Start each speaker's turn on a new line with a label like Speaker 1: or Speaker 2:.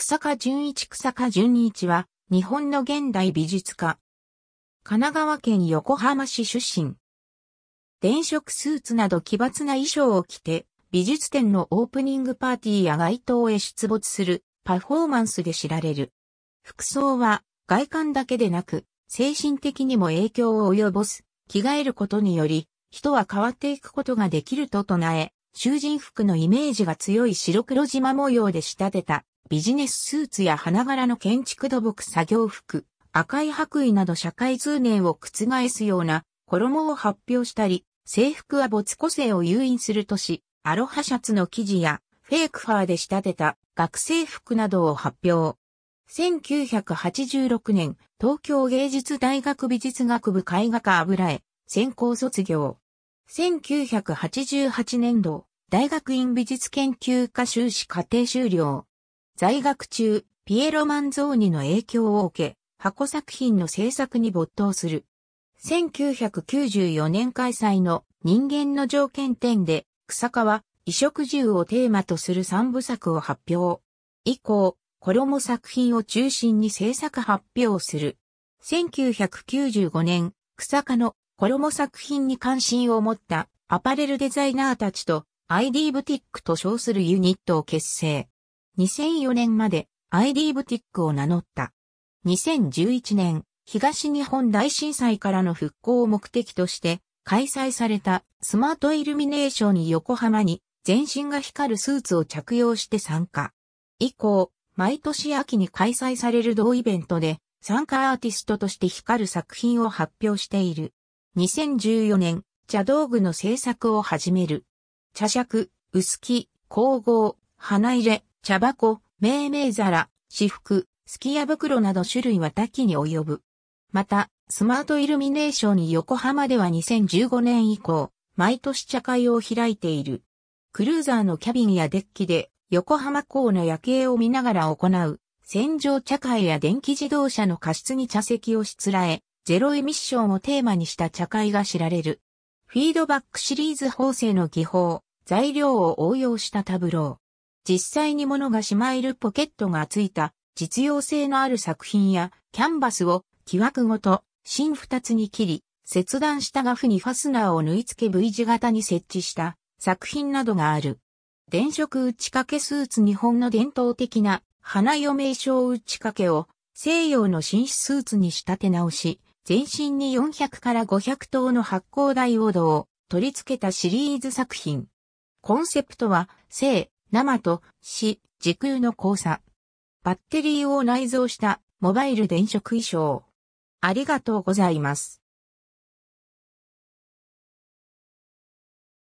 Speaker 1: 草加淳一草加淳一は、日本の現代美術家。神奈川県横浜市出身。電飾スーツなど奇抜な衣装を着て、美術展のオープニングパーティーや街頭へ出没するパフォーマンスで知られる。服装は外観だけでなく、精神的にも影響を及ぼす。着替えることにより、人は変わっていくことができると唱え、囚人服のイメージが強い白黒縞模様で仕立てたビジネススーツや花柄の建築土木作業服、赤い白衣など社会通念を覆すような衣を発表したり、制服は没個性を誘引するとし、アロハシャツの生地やフェイクファーで仕立てた学生服などを発表。1986年、東京芸術大学美術学部絵画科油絵、専攻卒業。1988年度、大学院美術研究科修士課程修了。在学中、ピエロ・マンゾーニの影響を受け、箱作品の制作に没頭する。1994年開催の人間の条件展で、草川、衣食住をテーマとする三部作を発表。以降、衣作品を中心に制作発表する。1995年、草加の衣作品に関心を持ったアパレルデザイナーたちと ID ブティックと称するユニットを結成。2004年まで ID ブティックを名乗った。2011年、東日本大震災からの復興を目的として開催されたスマートイルミネーションに横浜に全身が光るスーツを着用して参加。以降、毎年秋に開催される同イベントで参加アーティストとして光る作品を発表している。2014年、茶道具の制作を始める。茶尺、薄木、工合、花入れ、茶箱、命名皿、私服、すき家袋など種類は多岐に及ぶ。また、スマートイルミネーションに横浜では2015年以降、毎年茶会を開いている。クルーザーのキャビンやデッキで、横浜港の夜景を見ながら行う、戦場茶会や電気自動車の過失に茶席をしつらえ、ゼロエミッションをテーマにした茶会が知られる。フィードバックシリーズ縫製の技法、材料を応用したタブロー。実際に物がしまえるポケットがついた実用性のある作品やキャンバスを木枠ごと芯二つに切り、切断したガフにファスナーを縫い付け V 字型に設置した作品などがある。電飾打ち掛けスーツ日本の伝統的な花嫁衣装打ち掛けを西洋の紳士スーツに仕立て直し、全身に400から500頭の発光ダイオードを取り付けたシリーズ作品。コンセプトは、性、生と死、時空の交差。バッテリーを内蔵したモバイル電飾衣装。ありがとうございます。